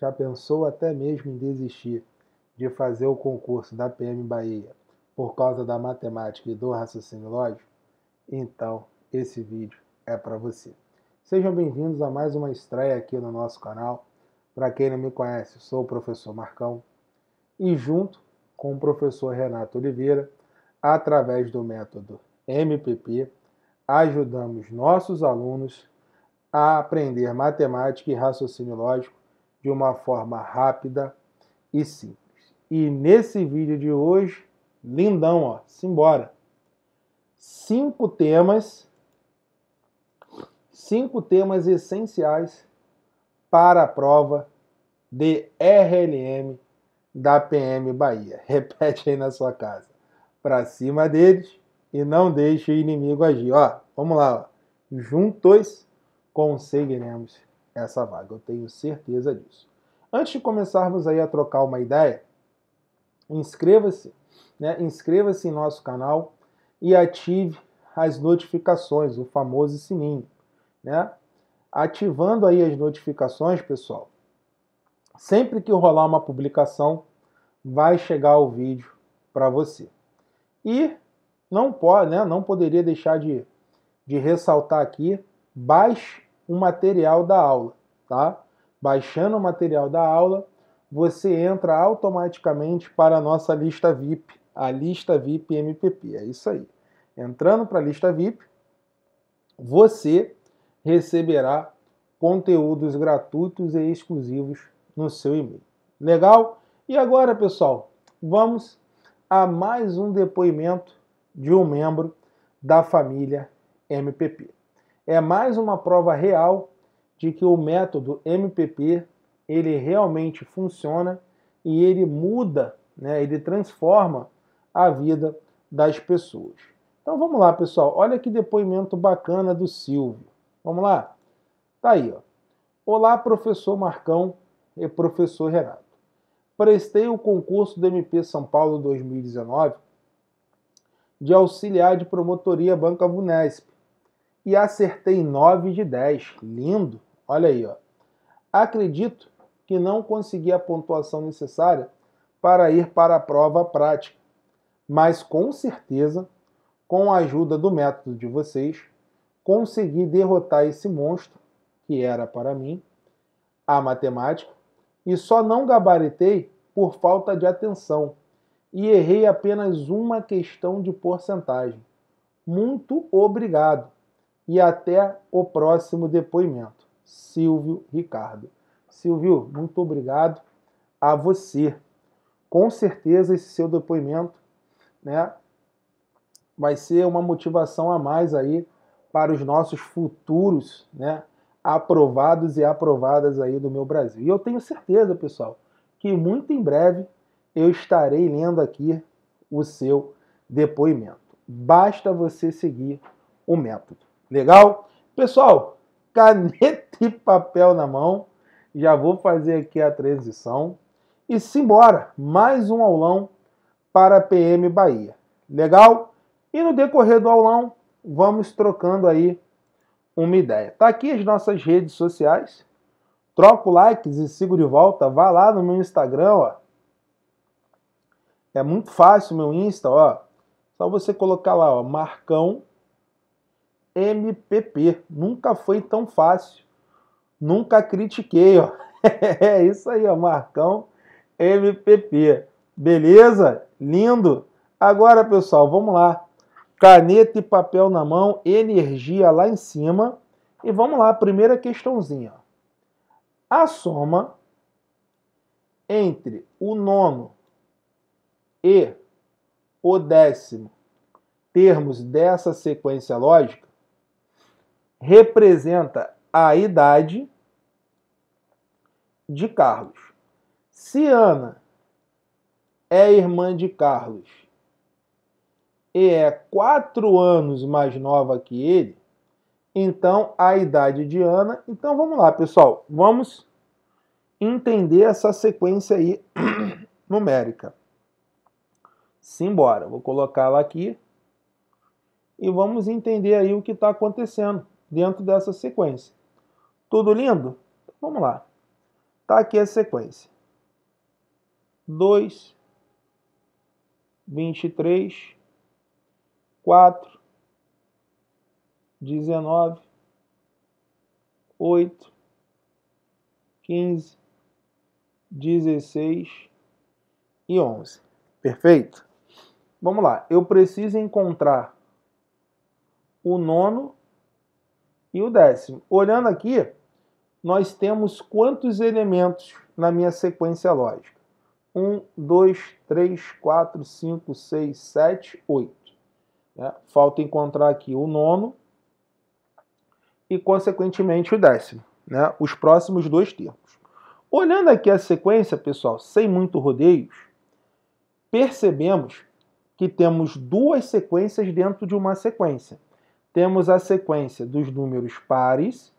Já pensou até mesmo em desistir de fazer o concurso da PM Bahia por causa da matemática e do raciocínio lógico? Então, esse vídeo é para você. Sejam bem-vindos a mais uma estreia aqui no nosso canal. Para quem não me conhece, sou o professor Marcão e junto com o professor Renato Oliveira, através do método MPP, ajudamos nossos alunos a aprender matemática e raciocínio lógico de uma forma rápida e simples. E nesse vídeo de hoje, lindão, ó, simbora. Cinco temas, cinco temas essenciais para a prova de RLM da PM Bahia. Repete aí na sua casa. Para cima deles e não deixe o inimigo agir. Ó, vamos lá. Ó. Juntos conseguiremos essa vaga, eu tenho certeza disso. Antes de começarmos aí a trocar uma ideia, inscreva-se, né? Inscreva-se em nosso canal e ative as notificações, o famoso sininho, né? Ativando aí as notificações, pessoal. Sempre que rolar uma publicação, vai chegar o vídeo para você. E não pode, né? Não poderia deixar de, de ressaltar aqui, baixe o material da aula, tá? Baixando o material da aula, você entra automaticamente para a nossa lista VIP, a lista VIP MPP. É isso aí. Entrando para a lista VIP, você receberá conteúdos gratuitos e exclusivos no seu e-mail. Legal? E agora, pessoal, vamos a mais um depoimento de um membro da família MPP é mais uma prova real de que o método MPP ele realmente funciona e ele muda, né, ele transforma a vida das pessoas. Então vamos lá, pessoal. Olha que depoimento bacana do Silvio. Vamos lá? Tá aí, ó. Olá, professor Marcão e professor Renato. Prestei o concurso do MP São Paulo 2019 de auxiliar de promotoria Banca Vunesp e acertei 9 de 10. Lindo! Olha aí, ó. Acredito que não consegui a pontuação necessária para ir para a prova prática, mas com certeza, com a ajuda do método de vocês, consegui derrotar esse monstro que era para mim a matemática e só não gabaritei por falta de atenção e errei apenas uma questão de porcentagem. Muito obrigado e até o próximo depoimento. Silvio Ricardo. Silvio, muito obrigado a você. Com certeza esse seu depoimento, né, vai ser uma motivação a mais aí para os nossos futuros, né, aprovados e aprovadas aí do meu Brasil. E eu tenho certeza, pessoal, que muito em breve eu estarei lendo aqui o seu depoimento. Basta você seguir o método. Legal? Pessoal, caneta e papel na mão. Já vou fazer aqui a transição. E simbora, mais um aulão para PM Bahia. Legal? E no decorrer do aulão, vamos trocando aí uma ideia. Tá aqui as nossas redes sociais. Troco likes e sigo de volta. Vá lá no meu Instagram, ó. É muito fácil meu Insta, ó. Só você colocar lá, ó, Marcão MPP. Nunca foi tão fácil. Nunca critiquei, ó. é isso aí, ó, Marcão MPP. Beleza? Lindo. Agora, pessoal, vamos lá. Caneta e papel na mão, energia lá em cima. E vamos lá, primeira questãozinha. A soma entre o nono e o décimo termos dessa sequência lógica representa a idade de Carlos. Se Ana é irmã de Carlos e é quatro anos mais nova que ele, então a idade de Ana. Então vamos lá, pessoal, vamos entender essa sequência aí numérica. Simbora, vou colocá-la aqui e vamos entender aí o que está acontecendo dentro dessa sequência. Tudo lindo? Vamos lá. Tá aqui a sequência. 2, 23, 4, 19, 8, 15, 16 e 11. Perfeito? Vamos lá. Eu preciso encontrar o nono e o décimo. Olhando aqui, nós temos quantos elementos na minha sequência lógica? 1, 2, 3, 4, 5, 6, 7, 8. Falta encontrar aqui o nono e, consequentemente, o décimo, né? os próximos dois termos. Olhando aqui a sequência, pessoal, sem muito rodeios, percebemos que temos duas sequências dentro de uma sequência. Temos a sequência dos números pares,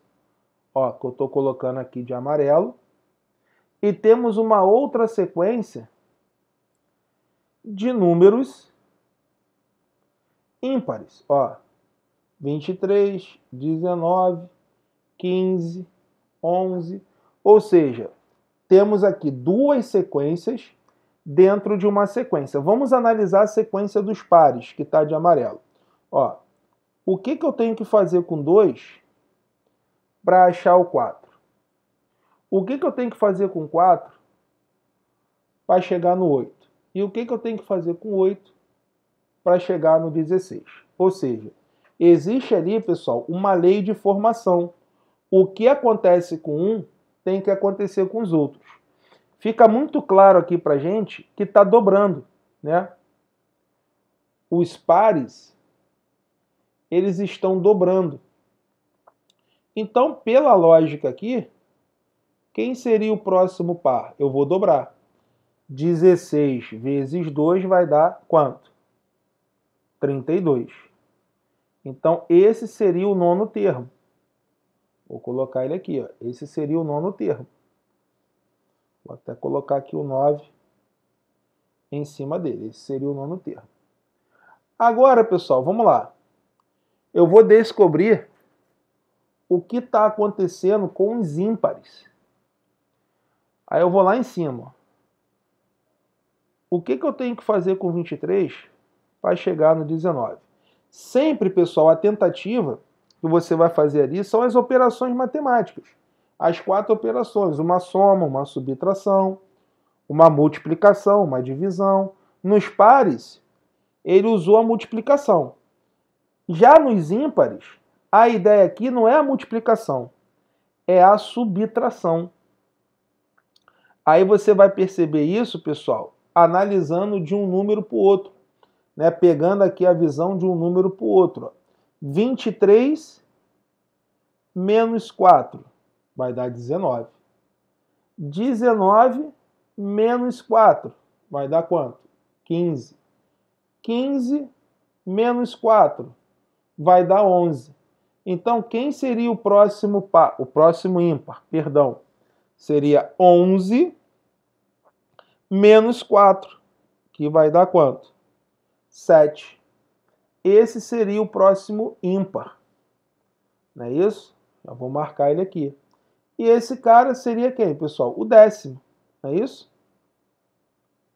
ó, que eu estou colocando aqui de amarelo. E temos uma outra sequência de números ímpares, ó. 23, 19, 15, 11. Ou seja, temos aqui duas sequências dentro de uma sequência. Vamos analisar a sequência dos pares, que está de amarelo. Ó, o que, que eu tenho que fazer com 2 para achar o 4? O que, que eu tenho que fazer com 4 para chegar no 8? E o que, que eu tenho que fazer com 8 para chegar no 16? Ou seja, existe ali, pessoal, uma lei de formação. O que acontece com um tem que acontecer com os outros. Fica muito claro aqui para gente que está dobrando, né? Os pares eles estão dobrando. Então, pela lógica aqui, quem seria o próximo par? Eu vou dobrar. 16 vezes 2 vai dar quanto? 32. Então, esse seria o nono termo. Vou colocar ele aqui. Ó. Esse seria o nono termo. Vou até colocar aqui o 9 em cima dele. Esse seria o nono termo. Agora, pessoal, vamos lá eu vou descobrir o que está acontecendo com os ímpares. Aí eu vou lá em cima. O que, que eu tenho que fazer com 23 para chegar no 19? Sempre, pessoal, a tentativa que você vai fazer ali são as operações matemáticas. As quatro operações: uma soma, uma subtração, uma multiplicação, uma divisão. Nos pares, ele usou a multiplicação. Já nos ímpares, a ideia aqui não é a multiplicação, é a subtração. Aí você vai perceber isso, pessoal, analisando de um número para o outro, né? pegando aqui a visão de um número para o outro. Ó. 23 menos 4 vai dar 19. 19 menos 4 vai dar quanto? 15. 15 menos 4 vai dar 11. Então, quem seria o próximo par, o próximo ímpar, perdão? Seria 11 menos 4, que vai dar quanto? 7. Esse seria o próximo ímpar. Não é isso? Eu vou marcar ele aqui. E esse cara seria quem, pessoal? O décimo. Não é isso?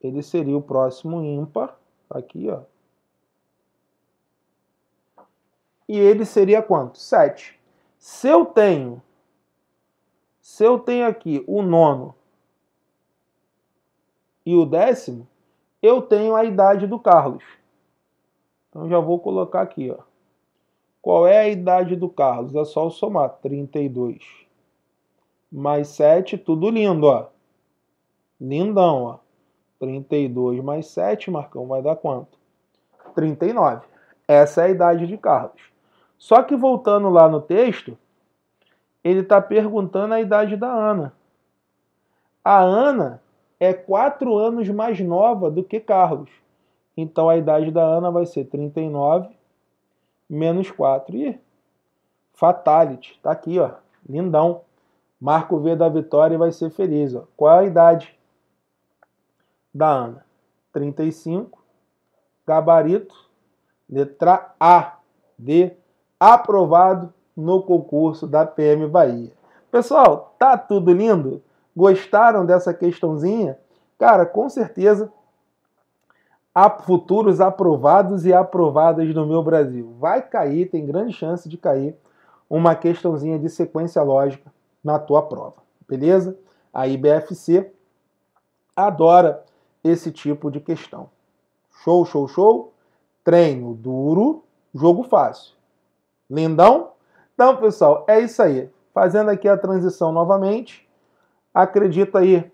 Ele seria o próximo ímpar. Tá aqui, ó e ele seria quanto? 7. Se eu tenho, se eu tenho aqui o nono e o décimo, eu tenho a idade do Carlos. Então já vou colocar aqui, ó. Qual é a idade do Carlos? É só somar 32 mais 7, tudo lindo, ó. Lindão, ó. 32 mais 7, Marcão, vai dar quanto? 39. Essa é a idade de Carlos. Só que voltando lá no texto, ele está perguntando a idade da Ana. A Ana é quatro anos mais nova do que Carlos. Então a idade da Ana vai ser 39 menos 4. E fatality, está aqui, ó, lindão. Marco V da vitória e vai ser feliz. Ó. Qual é a idade da Ana? 35. Gabarito. Letra A. D aprovado no concurso da PM Bahia. Pessoal, tá tudo lindo? Gostaram dessa questãozinha? Cara, com certeza há futuros aprovados e aprovadas no meu Brasil. Vai cair, tem grande chance de cair uma questãozinha de sequência lógica na tua prova, beleza? A IBFC adora esse tipo de questão. Show, show, show. Treino duro, jogo fácil. Lindão? Então, pessoal, é isso aí. Fazendo aqui a transição novamente. Acredito aí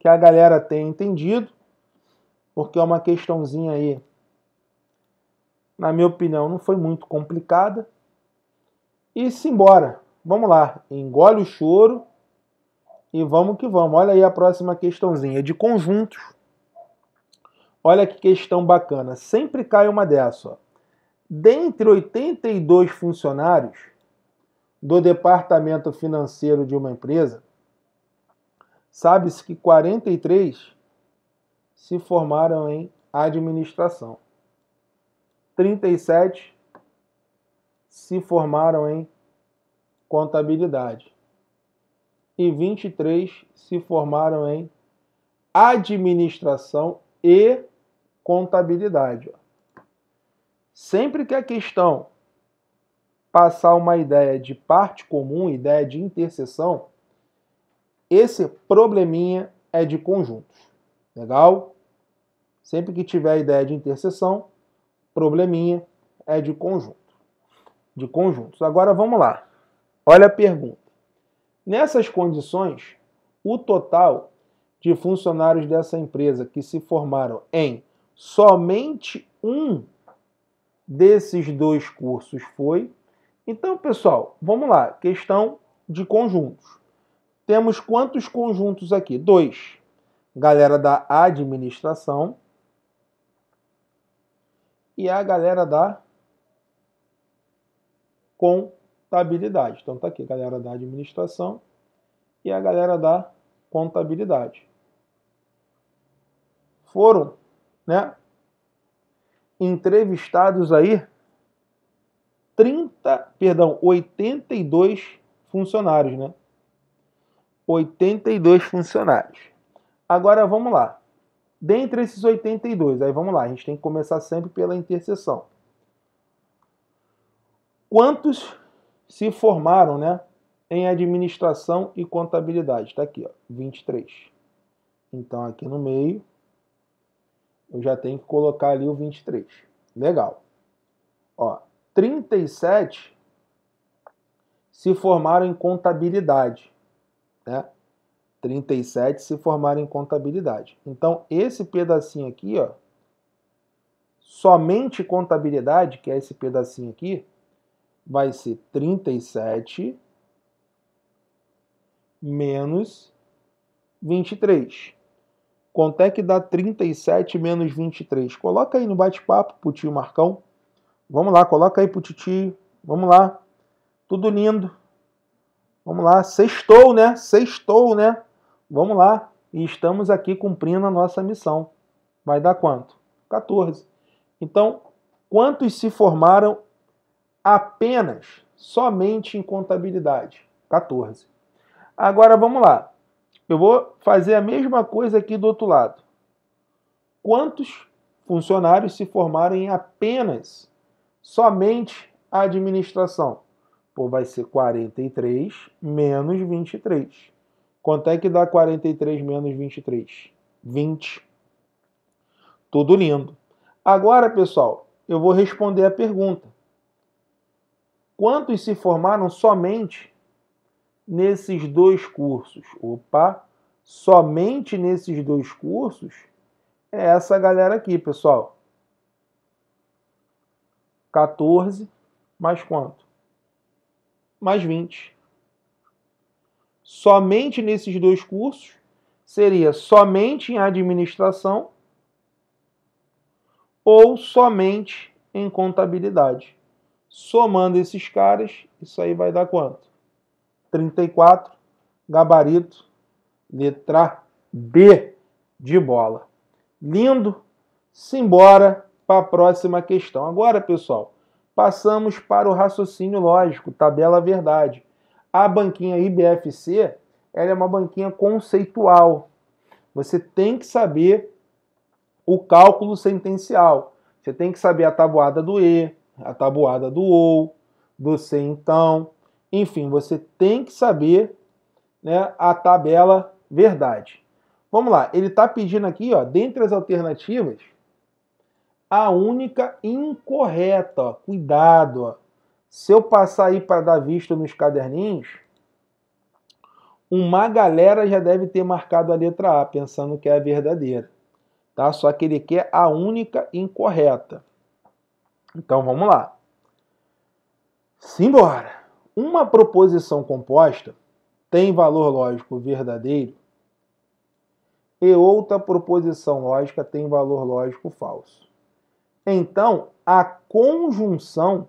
que a galera tenha entendido, porque é uma questãozinha aí, na minha opinião, não foi muito complicada. E simbora. Vamos lá. Engole o choro e vamos que vamos. Olha aí a próxima questãozinha é de conjuntos. Olha que questão bacana. Sempre cai uma dessa. Ó dentre 82 funcionários do departamento financeiro de uma empresa, sabe-se que 43 se formaram em administração. 37 se formaram em contabilidade. E 23 se formaram em administração e contabilidade. Sempre que a é questão passar uma ideia de parte comum, ideia de interseção, esse probleminha é de conjuntos. Legal? Sempre que tiver ideia de interseção, probleminha é de conjunto. De conjuntos. Agora vamos lá. Olha a pergunta. Nessas condições, o total de funcionários dessa empresa que se formaram em somente um desses dois cursos foi. Então, pessoal, vamos lá. Questão de conjuntos. Temos quantos conjuntos aqui? Dois. Galera da administração e a galera da contabilidade. Então está aqui, galera da administração e a galera da contabilidade. Foram, né, entrevistados aí 30, perdão, 82 funcionários, né? 82 funcionários. Agora vamos lá. Dentre esses 82, aí vamos lá, a gente tem que começar sempre pela interseção. Quantos se formaram, né, em administração e contabilidade? tá aqui, ó, 23. Então aqui no meio, eu já tenho que colocar ali o 23. Legal. Ó, 37 se formaram em contabilidade. Né? 37 se formaram em contabilidade. Então, esse pedacinho aqui, ó, somente contabilidade, que é esse pedacinho aqui, vai ser 37 menos 23. Quanto é que dá 37 menos 23? Coloca aí no bate-papo pro tio Marcão. Vamos lá, coloca aí pro titio. Vamos lá. Tudo lindo. Vamos lá. Sextou, né? Sextou, né? Vamos lá. E estamos aqui cumprindo a nossa missão. Vai dar quanto? 14. Então, quantos se formaram apenas, somente em contabilidade? 14. Agora vamos lá. Eu vou fazer a mesma coisa aqui do outro lado. Quantos funcionários se formaram em apenas, somente a administração? Pô, vai ser 43 menos 23. Quanto é que dá 43 menos 23? 20. Tudo lindo. Agora, pessoal, eu vou responder a pergunta. Quantos se formaram somente nesses dois cursos. Opa! Somente nesses dois cursos é essa galera aqui, pessoal. 14 mais quanto? Mais 20. Somente nesses dois cursos seria somente em administração ou somente em contabilidade. Somando esses caras, isso aí vai dar quanto? 34, gabarito, letra B de bola. Lindo, simbora para a próxima questão. Agora, pessoal, passamos para o raciocínio lógico, tabela verdade. A banquinha IBFC ela é uma banquinha conceitual. Você tem que saber o cálculo sentencial. Você tem que saber a tabuada do E, a tabuada do OU, do C então, enfim, você tem que saber né, a tabela verdade. Vamos lá, ele está pedindo aqui, ó, dentre as alternativas, a única incorreta. Ó. Cuidado, ó. se eu passar aí para dar vista nos caderninhos, uma galera já deve ter marcado a letra A, pensando que é a verdadeira. Tá? Só que ele quer a única incorreta. Então vamos lá. Simbora! uma proposição composta tem valor lógico verdadeiro e outra proposição lógica tem valor lógico falso. Então, a conjunção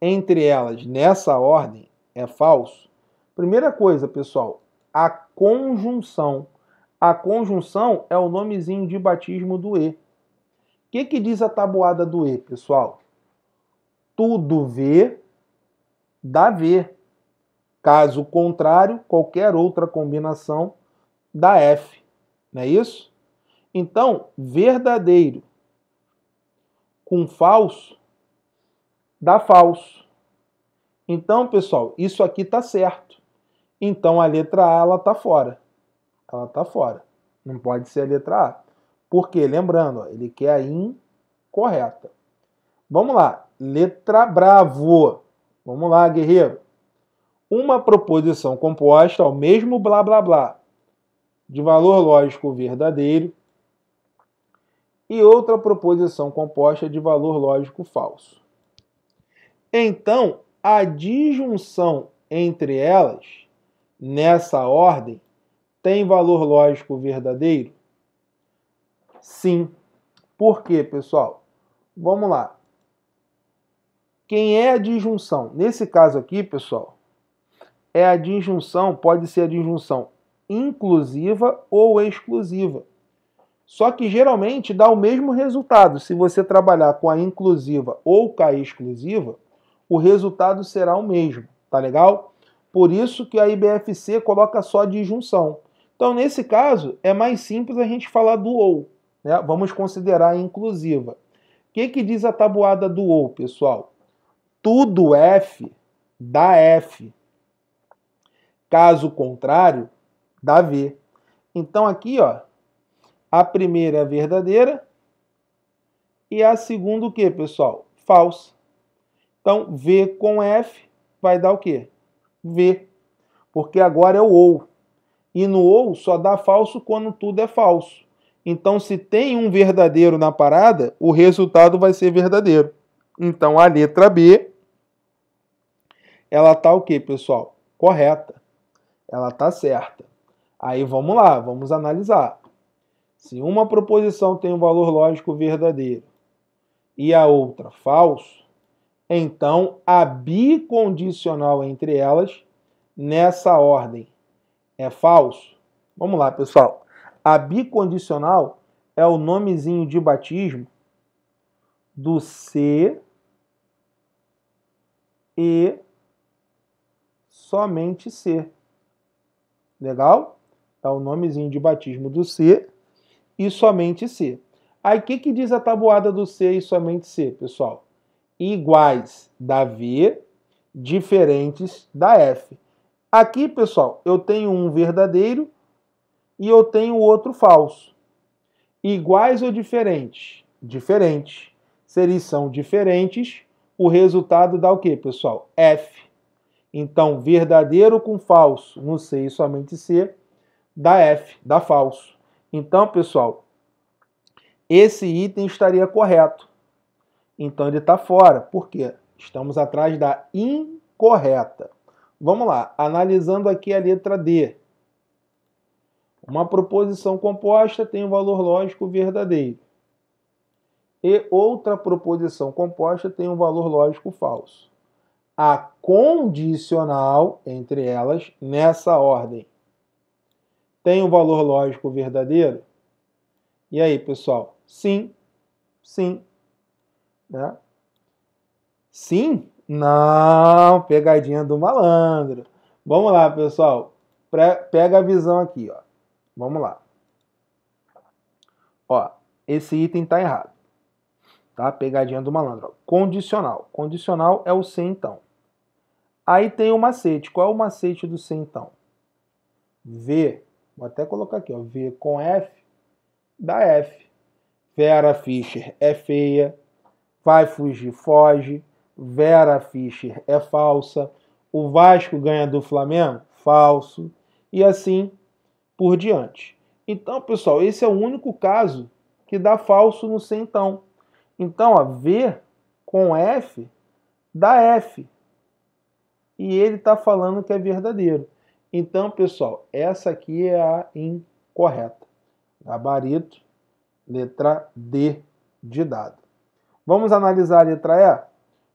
entre elas nessa ordem é falso. Primeira coisa, pessoal, a conjunção. A conjunção é o nomezinho de batismo do E. O que, que diz a tabuada do E, pessoal? Tudo V dá V. Caso contrário, qualquer outra combinação dá F. Não é isso? Então, verdadeiro com falso dá falso. Então, pessoal, isso aqui está certo. Então, a letra A ela está fora. Ela está fora. Não pode ser a letra A. Porque, lembrando, ó, ele quer a incorreta. Vamos lá. Letra bravo. Vamos lá, guerreiro. Uma proposição composta ao mesmo blá blá blá de valor lógico verdadeiro e outra proposição composta de valor lógico falso. Então, a disjunção entre elas, nessa ordem, tem valor lógico verdadeiro? Sim. Por quê, pessoal? Vamos lá. Quem é a disjunção? Nesse caso aqui, pessoal, é a disjunção, pode ser a disjunção inclusiva ou exclusiva. Só que geralmente dá o mesmo resultado. Se você trabalhar com a inclusiva ou com a exclusiva, o resultado será o mesmo, tá legal? Por isso que a IBFC coloca só a disjunção. Então, nesse caso, é mais simples a gente falar do ou. Né? Vamos considerar a inclusiva. O que, que diz a tabuada do ou, pessoal? tudo F dá F. Caso contrário, dá V. Então aqui, ó, a primeira é verdadeira e a segunda o quê, pessoal? Falsa. Então V com F vai dar o quê? V. Porque agora é o ou. E no ou só dá falso quando tudo é falso. Então se tem um verdadeiro na parada, o resultado vai ser verdadeiro. Então a letra B, ela tá o que, pessoal? Correta. Ela tá certa. Aí vamos lá, vamos analisar. Se uma proposição tem um valor lógico verdadeiro e a outra falso, então a bicondicional entre elas, nessa ordem, é falso? Vamos lá, pessoal. A bicondicional é o nomezinho de batismo do C e somente C. Legal? É o nomezinho de batismo do C e somente C. Aí o que, que diz a tabuada do C e somente C, pessoal? Iguais da V, diferentes da F. Aqui, pessoal, eu tenho um verdadeiro e eu tenho outro falso. Iguais ou diferentes? Diferentes. Se eles são diferentes, o resultado dá o quê, pessoal? F. Então, verdadeiro com falso no C e somente C dá F, dá falso. Então, pessoal, esse item estaria correto. Então, ele está fora. Por quê? Estamos atrás da incorreta. Vamos lá, analisando aqui a letra D. Uma proposição composta tem o um valor lógico verdadeiro e outra proposição composta tem um valor lógico falso. A condicional, entre elas, nessa ordem, tem um valor lógico verdadeiro? E aí, pessoal? Sim, sim. Né? Sim? Não, pegadinha do malandro. Vamos lá, pessoal. pega a visão aqui, ó. Vamos lá. Ó, esse item está errado tá? Pegadinha do malandro. Condicional. Condicional é o se então. Aí tem o macete. Qual é o macete do se então? V, vou até colocar aqui, ó, V com F, dá F. Vera Fischer é feia, vai fugir, foge. Vera Fischer é falsa. O Vasco ganha do Flamengo? Falso. E assim por diante. Então, pessoal, esse é o único caso que dá falso no centão. Então, ó, V com F dá F. E ele está falando que é verdadeiro. Então, pessoal, essa aqui é a incorreta. Gabarito, letra D de dado. Vamos analisar a letra E?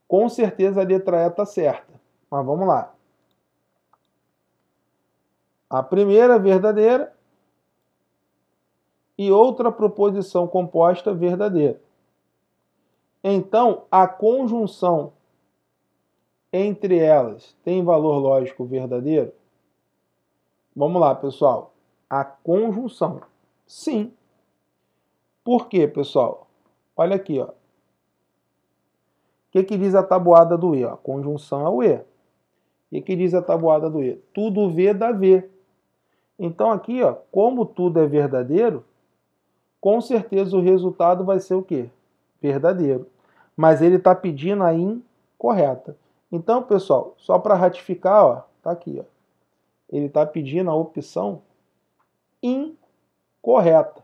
Com certeza a letra E está certa. Mas vamos lá. A primeira verdadeira e outra proposição composta verdadeira. Então, a conjunção entre elas tem valor lógico verdadeiro? Vamos lá, pessoal. A conjunção. Sim. Por quê, pessoal? Olha aqui, ó. O que, que diz a tabuada do E? A Conjunção ao é E. E que diz a tabuada do E? Tudo V dá V. Então aqui, ó, como tudo é verdadeiro, com certeza o resultado vai ser o quê? Verdadeiro mas ele está pedindo a incorreta. Então, pessoal, só para ratificar, ó, tá aqui, ó. Ele está pedindo a opção incorreta.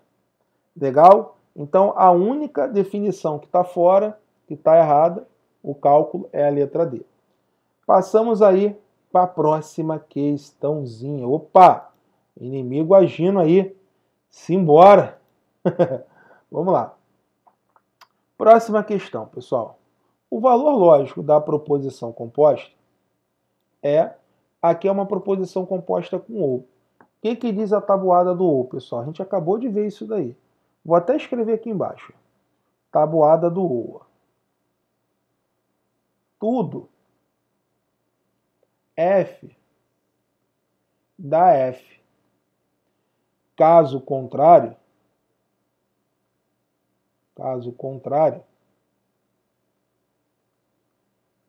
Legal? Então, a única definição que está fora, que está errada, o cálculo é a letra D. Passamos aí para a próxima questãozinha. Opa! Inimigo agindo aí. Simbora! Vamos lá. Próxima questão, pessoal. O valor lógico da proposição composta é aqui é uma proposição composta com ou. O que, que diz a tabuada do ou, pessoal? A gente acabou de ver isso daí. Vou até escrever aqui embaixo. Tabuada do ou. Tudo f da f. Caso contrário, Caso contrário,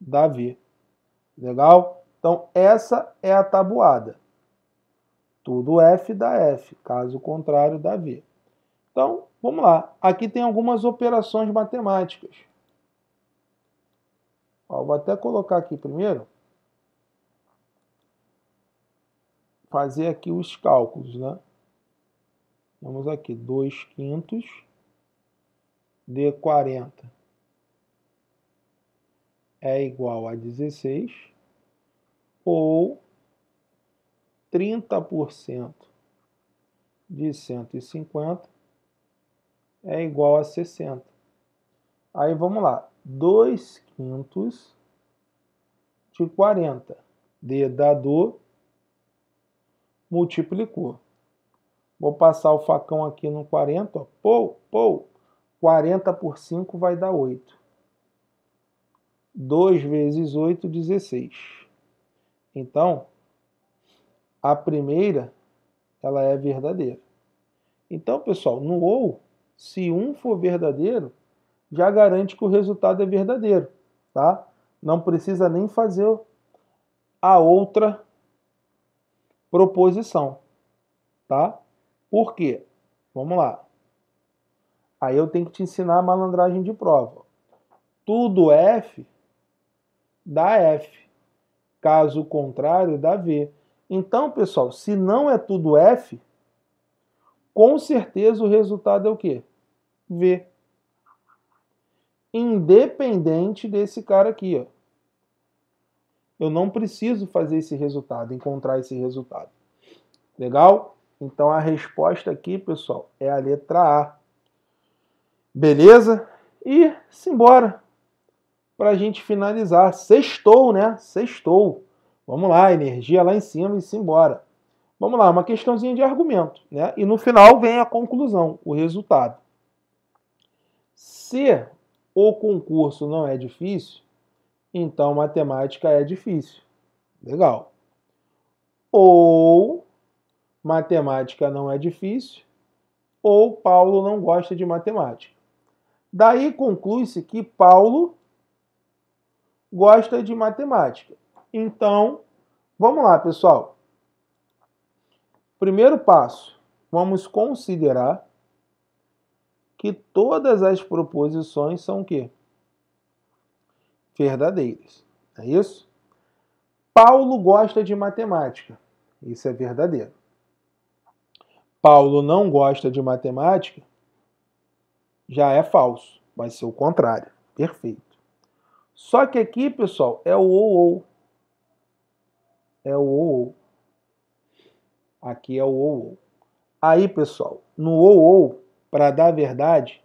Davi. Legal? Então, essa é a tabuada. Tudo F dá F, caso contrário, dá V. Então, vamos lá. Aqui tem algumas operações matemáticas. Ó, vou até colocar aqui primeiro. Fazer aqui os cálculos, né? Vamos aqui, 2 quintos de 40 é igual a 16 ou 30% de 150 é igual a 60. Aí vamos lá, 2 quintos de 40. dador multiplicou. Vou passar o facão aqui no 40, ó. Pou, pou, 40 por 5 vai dar 8. 2 vezes 8, 16. Então, a primeira, ela é verdadeira. Então, pessoal, no OU, se um for verdadeiro, já garante que o resultado é verdadeiro, tá? Não precisa nem fazer a outra proposição, tá? Por quê? Vamos lá. Aí eu tenho que te ensinar a malandragem de prova. Tudo F dá F. Caso contrário, dá V. Então, pessoal, se não é tudo F, com certeza o resultado é o quê? V. Independente desse cara aqui, ó. Eu não preciso fazer esse resultado, encontrar esse resultado. Legal? Então a resposta aqui, pessoal, é a letra A. Beleza? E simbora. Para a gente finalizar. Sextou, né? Sextou. Vamos lá, energia lá em cima e simbora. Vamos lá, uma questãozinha de argumento. Né? E no final vem a conclusão, o resultado. Se o concurso não é difícil, então matemática é difícil. Legal. Ou matemática não é difícil, ou Paulo não gosta de matemática. Daí conclui-se que Paulo gosta de matemática. Então, vamos lá, pessoal. Primeiro passo, vamos considerar que todas as proposições são quê? Verdadeiras. É isso? Paulo gosta de matemática. Isso é verdadeiro. Paulo não gosta de matemática já é falso, vai ser o contrário. Perfeito. Só que aqui, pessoal, é o ou ou. É o ou ou. Aqui é o ou ou. Aí, pessoal, no ou ou, para dar verdade,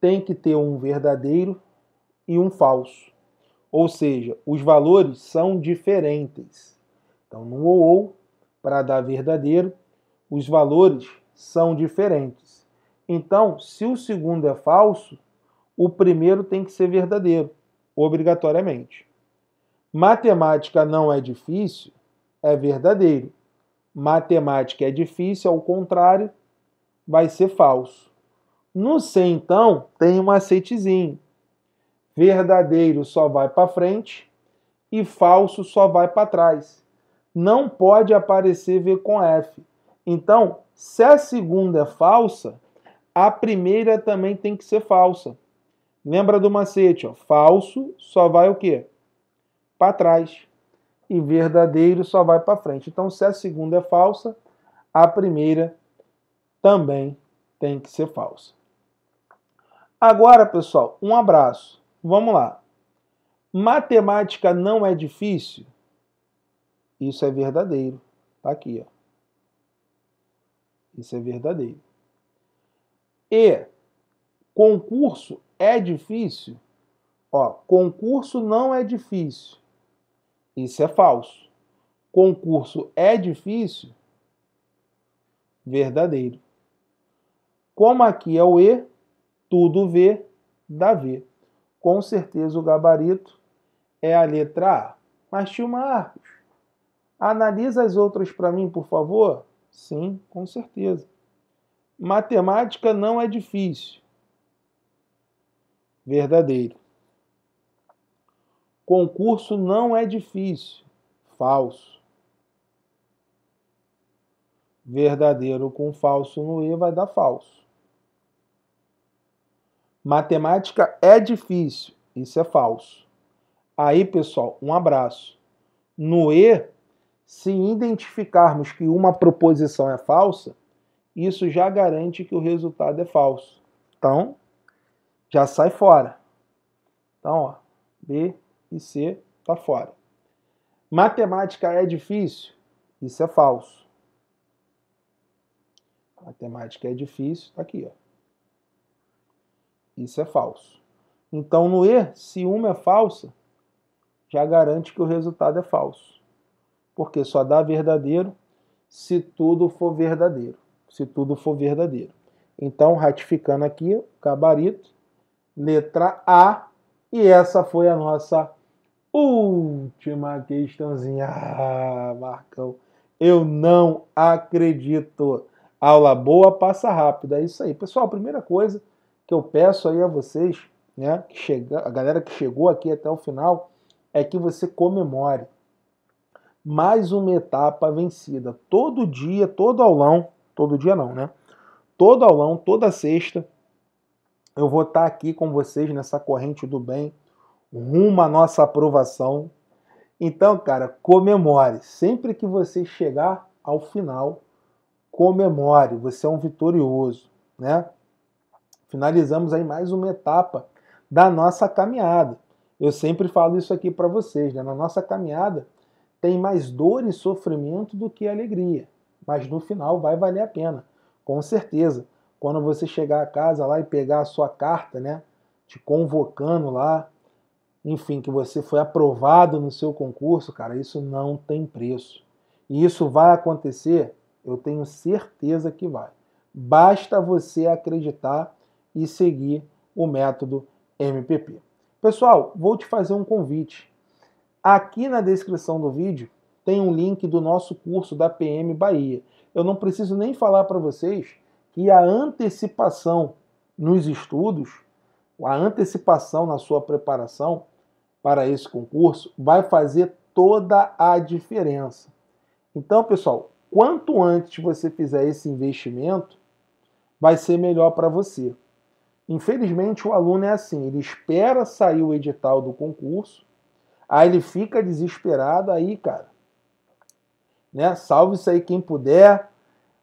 tem que ter um verdadeiro e um falso. Ou seja, os valores são diferentes. Então, no ou ou, para dar verdadeiro, os valores são diferentes. Então, se o segundo é falso, o primeiro tem que ser verdadeiro, obrigatoriamente. Matemática não é difícil, é verdadeiro. Matemática é difícil, ao contrário, vai ser falso. No C, então, tem um macetezinho. Verdadeiro só vai para frente e falso só vai para trás. Não pode aparecer V com F. Então, se a segunda é falsa, a primeira também tem que ser falsa. Lembra do macete, ó, falso só vai o quê? Para trás. E verdadeiro só vai para frente. Então, se a segunda é falsa, a primeira também tem que ser falsa. Agora, pessoal, um abraço. Vamos lá. Matemática não é difícil? Isso é verdadeiro. Tá aqui, ó. Isso é verdadeiro. E concurso é difícil? Ó, concurso não é difícil. Isso é falso. Concurso é difícil? Verdadeiro. Como aqui é o E, tudo V dá V. Com certeza o gabarito é a letra A. Mas tio Marcos, analisa as outras para mim, por favor? Sim, com certeza. Matemática não é difícil. Verdadeiro. Concurso não é difícil. Falso. Verdadeiro com falso no E vai dar falso. Matemática é difícil. Isso é falso. Aí, pessoal, um abraço. No E, se identificarmos que uma proposição é falsa, isso já garante que o resultado é falso. Então, já sai fora. Então, ó, B e C tá fora. Matemática é difícil? Isso é falso. Matemática é difícil, tá aqui, ó. Isso é falso. Então, no E, se uma é falsa, já garante que o resultado é falso. Porque só dá verdadeiro se tudo for verdadeiro se tudo for verdadeiro. Então, ratificando aqui o gabarito, letra A, e essa foi a nossa última questãozinha. Ah, Marcão, eu não acredito. Aula boa, passa rápida. É isso aí. Pessoal, primeira coisa que eu peço aí a vocês, né, que chega, a galera que chegou aqui até o final, é que você comemore mais uma etapa vencida. Todo dia, todo aulão, todo dia não, né? Todo aulão, toda sexta, eu vou estar tá aqui com vocês nessa corrente do bem, rumo à nossa aprovação. Então, cara, comemore. Sempre que você chegar ao final, comemore. Você é um vitorioso, né? Finalizamos aí mais uma etapa da nossa caminhada. Eu sempre falo isso aqui para vocês, né? Na nossa caminhada tem mais dor e sofrimento do que alegria mas no final vai valer a pena, com certeza. Quando você chegar a casa lá e pegar a sua carta, né, te convocando lá, enfim, que você foi aprovado no seu concurso, cara, isso não tem preço. E isso vai acontecer, eu tenho certeza que vai. Basta você acreditar e seguir o método MPP. Pessoal, vou te fazer um convite. Aqui na descrição do vídeo tem um link do nosso curso da PM Bahia. Eu não preciso nem falar para vocês que a antecipação nos estudos, a antecipação na sua preparação para esse concurso vai fazer toda a diferença. Então, pessoal, quanto antes você fizer esse investimento, vai ser melhor para você. Infelizmente, o aluno é assim: ele espera sair o edital do concurso, aí ele fica desesperado, aí, cara, né? Salve isso aí quem puder.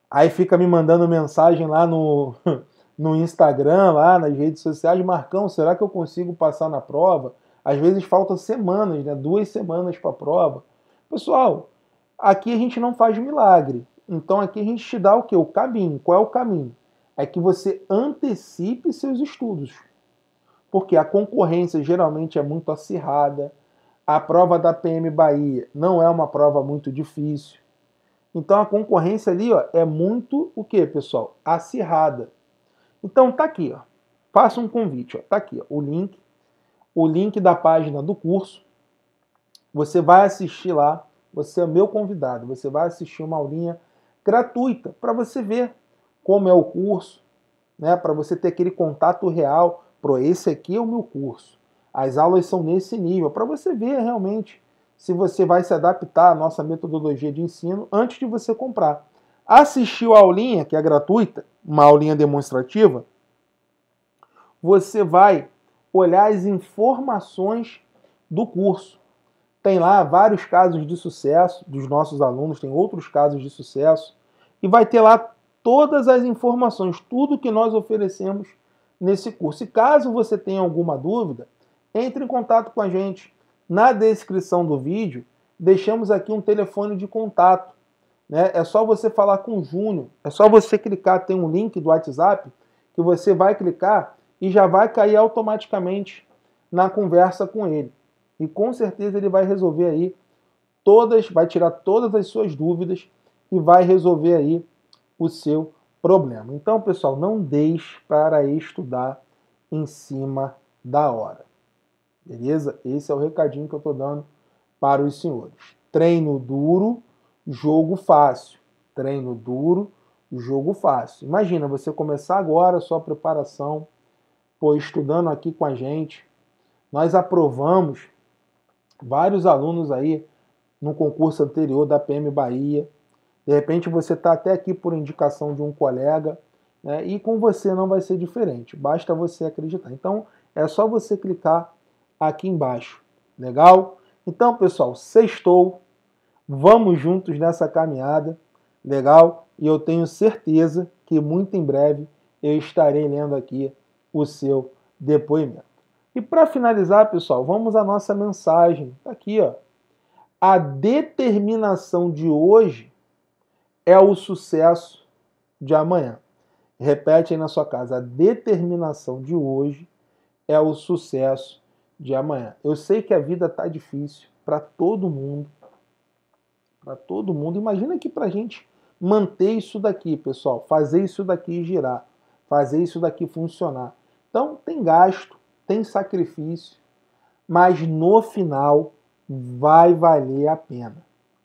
Aí fica me mandando mensagem lá no, no Instagram, lá nas redes sociais, Marcão, será que eu consigo passar na prova? Às vezes faltam semanas, né? Duas semanas para a prova. Pessoal, aqui a gente não faz milagre. Então aqui a gente te dá o que? O caminho. Qual é o caminho? É que você antecipe seus estudos. Porque a concorrência geralmente é muito acirrada, a prova da PM Bahia não é uma prova muito difícil. Então a concorrência ali ó, é muito o que, pessoal? Acirrada. Então tá aqui, ó. Faça um convite, ó. Tá aqui ó, o link, o link da página do curso. Você vai assistir lá. Você é meu convidado. Você vai assistir uma aulinha gratuita para você ver como é o curso, né? Para você ter aquele contato real. Pro esse aqui é o meu curso. As aulas são nesse nível, para você ver realmente se você vai se adaptar à nossa metodologia de ensino antes de você comprar. Assistiu a aulinha, que é gratuita, uma aulinha demonstrativa, você vai olhar as informações do curso. Tem lá vários casos de sucesso dos nossos alunos, tem outros casos de sucesso, e vai ter lá todas as informações, tudo que nós oferecemos nesse curso. E caso você tenha alguma dúvida, entre em contato com a gente. Na descrição do vídeo, deixamos aqui um telefone de contato. Né? É só você falar com o Júnior, é só você clicar, tem um link do WhatsApp que você vai clicar e já vai cair automaticamente na conversa com ele. E com certeza ele vai resolver aí todas, vai tirar todas as suas dúvidas e vai resolver aí o seu problema. Então, pessoal, não deixe para estudar em cima da hora. Beleza? Esse é o recadinho que eu estou dando para os senhores. Treino duro, jogo fácil. Treino duro, jogo fácil. Imagina você começar agora a sua preparação, pô, estudando aqui com a gente. Nós aprovamos vários alunos aí no concurso anterior da PM Bahia. De repente você está até aqui por indicação de um colega, né? e com você não vai ser diferente, basta você acreditar. Então é só você clicar aqui embaixo. Legal? Então, pessoal, sextou. Vamos juntos nessa caminhada. Legal? E eu tenho certeza que muito em breve eu estarei lendo aqui o seu depoimento. E para finalizar, pessoal, vamos à nossa mensagem. Tá aqui, ó. A determinação de hoje é o sucesso de amanhã. Repete aí na sua casa. A determinação de hoje é o sucesso de amanhã. Eu sei que a vida tá difícil para todo mundo. Para todo mundo. Imagina que a gente manter isso daqui, pessoal, fazer isso daqui girar, fazer isso daqui funcionar. Então, tem gasto, tem sacrifício, mas no final vai valer a pena.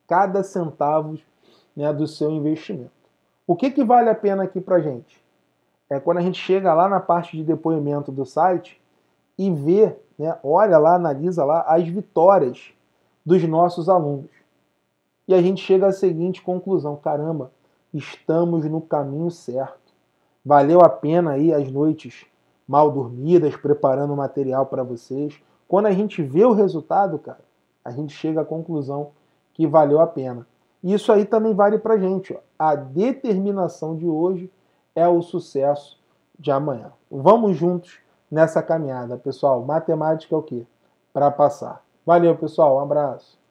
Cada centavo né, do seu investimento. O que, que vale a pena aqui para gente? É quando a gente chega lá na parte de depoimento do site e vê né, olha lá, analisa lá as vitórias dos nossos alunos. E a gente chega à seguinte conclusão: caramba, estamos no caminho certo. Valeu a pena aí as noites mal dormidas, preparando material para vocês. Quando a gente vê o resultado, cara, a gente chega à conclusão que valeu a pena. E isso aí também vale para gente. Ó. A determinação de hoje é o sucesso de amanhã. Vamos juntos nessa caminhada, pessoal. Matemática é o que? Para passar. Valeu, pessoal. Um abraço.